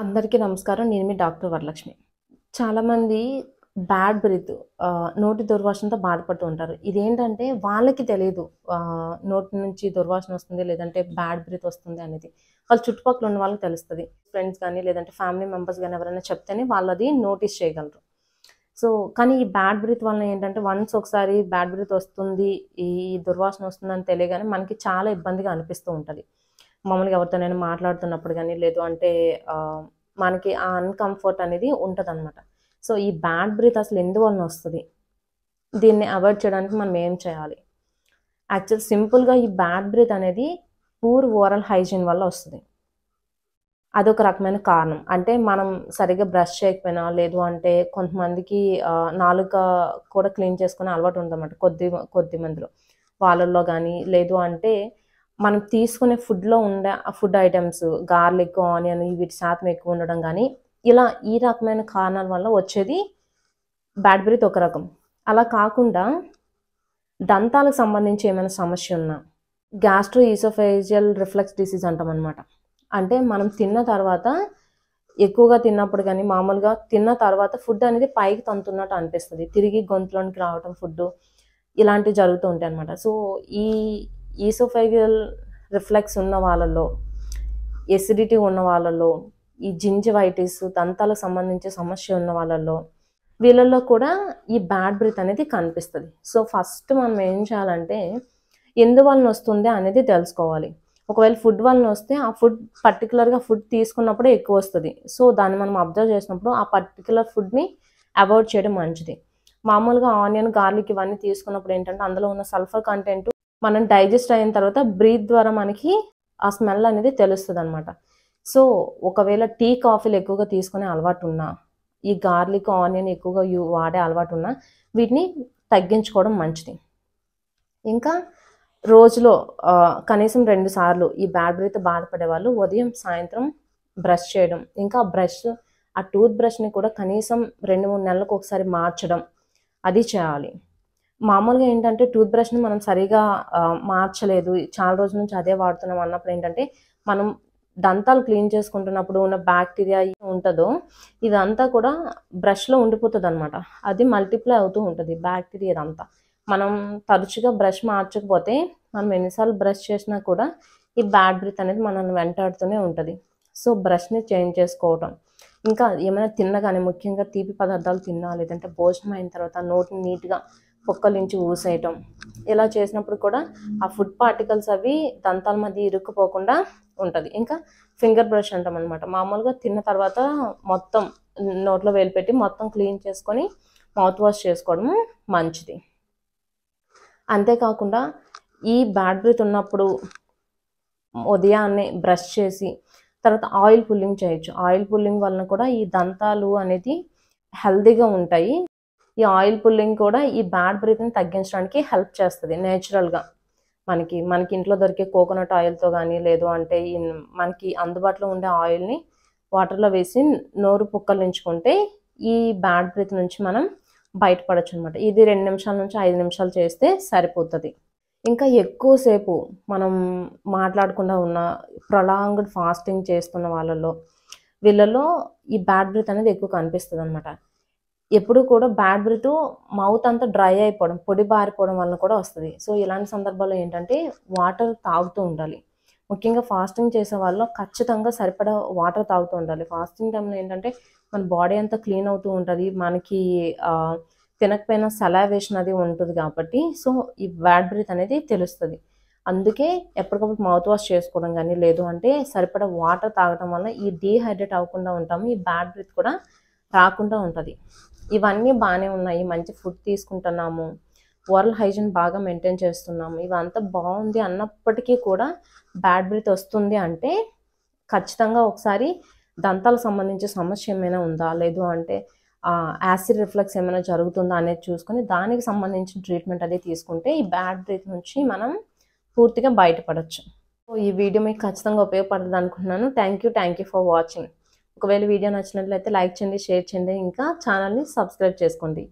అందరికీ నమస్కారం నేను మీ డాక్టర్ వరలక్ష్మి చాలామంది బ్యాడ్ బ్రీత్ నోటి దుర్వాసనతో బాధపడుతూ ఉంటారు ఇదేంటంటే వాళ్ళకి తెలియదు నోటి నుంచి దుర్వాసన వస్తుంది లేదంటే బ్యాడ్ బ్రీత్ వస్తుంది అనేది వాళ్ళ చుట్టుపక్కల ఉన్న వాళ్ళకి తెలుస్తుంది ఫ్రెండ్స్ కానీ లేదంటే ఫ్యామిలీ మెంబర్స్ కానీ ఎవరైనా చెప్తేనే వాళ్ళు అది నోటీస్ చేయగలరు సో కానీ ఈ బ్యాడ్ బ్రీత్ వలన ఏంటంటే వన్స్ ఒకసారి బ్యాడ్ బ్రీత్ వస్తుంది ఈ దుర్వాసన వస్తుందని తెలియగానే మనకి చాలా ఇబ్బందిగా అనిపిస్తూ ఉంటుంది మామూలుగా ఎవరితోనైనా మాట్లాడుతున్నప్పుడు కానీ లేదు అంటే మనకి ఆ అన్కంఫర్ట్ అనేది ఉంటుంది అనమాట సో ఈ బ్యాడ్ బ్రీత్ అసలు ఎందువలన వస్తుంది దీన్ని అవాయిడ్ చేయడానికి మనం ఏం చేయాలి యాక్చువల్ సింపుల్గా ఈ బ్యాడ్ బ్రీత్ అనేది పూర్ ఓరల్ హైజీన్ వల్ల వస్తుంది అదొక రకమైన కారణం అంటే మనం సరిగ్గా బ్రష్ చేయకపోయినా లేదు అంటే కొంతమందికి నాలుక కూడా క్లీన్ చేసుకునే అలవాటు ఉందన్నమాట కొద్ది కొద్ది మందిలో వాళ్ళల్లో కానీ లేదు అంటే మనం తీసుకునే ఫుడ్లో ఉండే ఆ ఫుడ్ ఐటమ్స్ గార్లిక్ ఆనియన్ వీటి శాతం ఎక్కువ ఉండడం కానీ ఇలా ఈ రకమైన కారణాల వల్ల వచ్చేది బ్యాడ్ బ్రీత్ ఒక రకం అలా కాకుండా దంతాలకు సంబంధించి ఏమైనా సమస్య ఉన్నా గ్యాస్ట్రో ఈసోఫేజియల్ రిఫ్లెక్స్ డిసీజ్ అంటాం అనమాట అంటే మనం తిన్న తర్వాత ఎక్కువగా తిన్నప్పుడు కానీ మామూలుగా తిన్న తర్వాత ఫుడ్ అనేది పైకి తంతున్నట్టు అనిపిస్తుంది తిరిగి గొంతులోనికి రావటం ఫుడ్ ఇలాంటివి జరుగుతూ ఉంటాయి అనమాట సో ఈ ఈసోఫైగల్ రిఫ్లెక్స్ ఉన్న వాళ్ళలో ఎసిడిటీ ఉన్న వాళ్ళలో ఈ జింజవైటిస్ దంతాలకు సంబంధించి సమస్య ఉన్న వాళ్ళలో వీళ్ళల్లో కూడా ఈ బ్యాడ్ బ్రీత్ అనేది కనిపిస్తుంది సో ఫస్ట్ మనం ఏం చేయాలంటే ఎందువలన వస్తుంది అనేది తెలుసుకోవాలి ఒకవేళ ఫుడ్ వలన వస్తే ఆ ఫుడ్ పర్టికులర్గా ఫుడ్ తీసుకున్నప్పుడే ఎక్కువ వస్తుంది సో దాన్ని మనం అబ్జర్వ్ చేసినప్పుడు ఆ పర్టికులర్ ఫుడ్ని అవాయిడ్ చేయడం మంచిది మామూలుగా ఆనియన్ గార్లిక్ ఇవన్నీ తీసుకున్నప్పుడు ఏంటంటే అందులో ఉన్న సల్ఫర్ కంటెంట్ మనం డైజెస్ట్ అయిన తర్వాత బ్రీత్ ద్వారా మనకి ఆ స్మెల్ అనేది తెలుస్తుంది అనమాట సో ఒకవేళ టీ కాఫీలు ఎక్కువగా తీసుకునే అలవాటు ఉన్నా ఈ గార్లిక్ ఆనియన్ ఎక్కువగా యూ వాడే అలవాటు ఉన్నా వీటిని తగ్గించుకోవడం మంచిది ఇంకా రోజులో కనీసం రెండు సార్లు ఈ బ్యాడ్ బ్రీత్ బాధపడే వాళ్ళు ఉదయం సాయంత్రం బ్రష్ చేయడం ఇంకా బ్రష్ ఆ టూత్ బ్రష్ని కూడా కనీసం రెండు మూడు నెలలకు ఒకసారి మార్చడం అది చేయాలి మామూలుగా ఏంటంటే టూత్ బ్రష్ని మనం సరిగా మార్చలేదు చాలా రోజుల నుంచి అదే వాడుతున్నాం అన్నప్పుడు ఏంటంటే మనం దంతాలు క్లీన్ చేసుకుంటున్నప్పుడు ఉన్న బ్యాక్టీరియా ఉంటుందో ఇదంతా కూడా బ్రష్లో ఉండిపోతుంది అనమాట అది మల్టిప్లై అవుతూ ఉంటుంది బ్యాక్టీరియా ఇదంతా మనం తరచుగా బ్రష్ మార్చకపోతే మనం ఎన్నిసార్లు బ్రష్ చేసినా కూడా ఈ బ్యాడ్ బ్రీత్ అనేది మనల్ని వెంటాడుతూనే ఉంటుంది సో బ్రష్ని చేంజ్ చేసుకోవటం ఇంకా ఏమైనా తిన్నగానే ముఖ్యంగా తీపి పదార్థాలు తిన్నా లేదంటే భోజనం అయిన తర్వాత నోటిని నీట్గా నుంచి ఊసేయటం ఇలా చేసినప్పుడు కూడా ఆ ఫుడ్ పార్టికల్స్ అవి దంతాల మధ్య ఇరుక్కుపోకుండా ఉంటుంది ఇంకా ఫింగర్ బ్రష్ అంటాం అనమాట మామూలుగా తిన్న తర్వాత మొత్తం నోట్లో వేలిపెట్టి మొత్తం క్లీన్ చేసుకొని మౌత్ వాష్ చేసుకోవడం మంచిది అంతేకాకుండా ఈ బ్యాడ్ బ్రీత్ ఉన్నప్పుడు ఉదయాన్నే బ్రష్ చేసి తర్వాత ఆయిల్ పుల్లింగ్ చేయొచ్చు ఆయిల్ పుల్లింగ్ వలన కూడా ఈ దంతాలు అనేది హెల్దీగా ఉంటాయి ఈ ఆయిల్ పుల్లింగ్ కూడా ఈ బ్యాడ్ బ్రీతింగ్ తగ్గించడానికి హెల్ప్ చేస్తుంది నేచురల్గా మనకి మనకి ఇంట్లో దొరికే కోకోనట్ ఆయిల్తో కానీ లేదు అంటే మనకి అందుబాటులో ఉండే ఆయిల్ని వాటర్లో వేసి నోరు పుక్కలించుకుంటే ఈ బ్యాడ్ బ్రీత్ నుంచి మనం బయటపడచ్చు అనమాట ఇది రెండు నిమిషాల నుంచి ఐదు నిమిషాలు చేస్తే సరిపోతుంది ఇంకా ఎక్కువసేపు మనం మాట్లాడకుండా ఉన్న ప్రొలాంగ్డ్ ఫాస్టింగ్ చేస్తున్న వాళ్ళలో వీళ్ళలో ఈ బ్యాడ్ బ్రీత్ అనేది ఎక్కువ కనిపిస్తుంది అనమాట ఎప్పుడు కూడా బ్యాడ్ బ్రిత్ మౌత్ అంతా డ్రై అయిపోవడం పొడి బారిపోవడం వల్ల కూడా వస్తుంది సో ఇలాంటి సందర్భాల్లో ఏంటంటే వాటర్ తాగుతూ ఉండాలి ముఖ్యంగా ఫాస్టింగ్ చేసే వాళ్ళు ఖచ్చితంగా సరిపడా వాటర్ తాగుతూ ఉండాలి ఫాస్టింగ్ టైంలో ఏంటంటే మన బాడీ అంతా క్లీన్ అవుతూ ఉంటుంది మనకి తినకపోయినా సలావేషన్ అది ఉంటుంది కాబట్టి సో ఈ బ్యాడ్ బ్రీత్ అనేది తెలుస్తుంది అందుకే ఎప్పటికప్పుడు మౌత్ వాష్ చేసుకోవడం కానీ లేదు అంటే సరిపడా వాటర్ తాగడం వల్ల ఈ డీహైడ్రేట్ అవ్వకుండా ఉంటాము ఈ బ్యాడ్ బ్రీత్ కూడా రాకుండా ఉంటుంది ఇవన్నీ బాగానే ఉన్నాయి మంచి ఫుడ్ తీసుకుంటున్నాము ఓరల్ హైజీన్ బాగా మెయింటైన్ చేస్తున్నాము ఇవంతా బాగుంది అన్నప్పటికీ కూడా బ్యాడ్ బ్రీత్ వస్తుంది అంటే ఖచ్చితంగా ఒకసారి దంతాలకు సంబంధించి సమస్య ఏమైనా ఉందా లేదు అంటే యాసిడ్ రిఫ్లెక్స్ ఏమైనా జరుగుతుందా అనేది చూసుకొని దానికి సంబంధించిన ట్రీట్మెంట్ అది తీసుకుంటే ఈ బ్యాడ్ బ్రీత్ నుంచి మనం పూర్తిగా బయటపడచ్చు ఈ వీడియో మీకు ఖచ్చితంగా ఉపయోగపడదు అనుకుంటున్నాను thank you thank you for watching ఒకవేళ వీడియో నచ్చినట్లయితే లైక్ చేయండి షేర్ చేయండి ఇంకా ఛానల్ని సబ్స్క్రైబ్ చేసుకోండి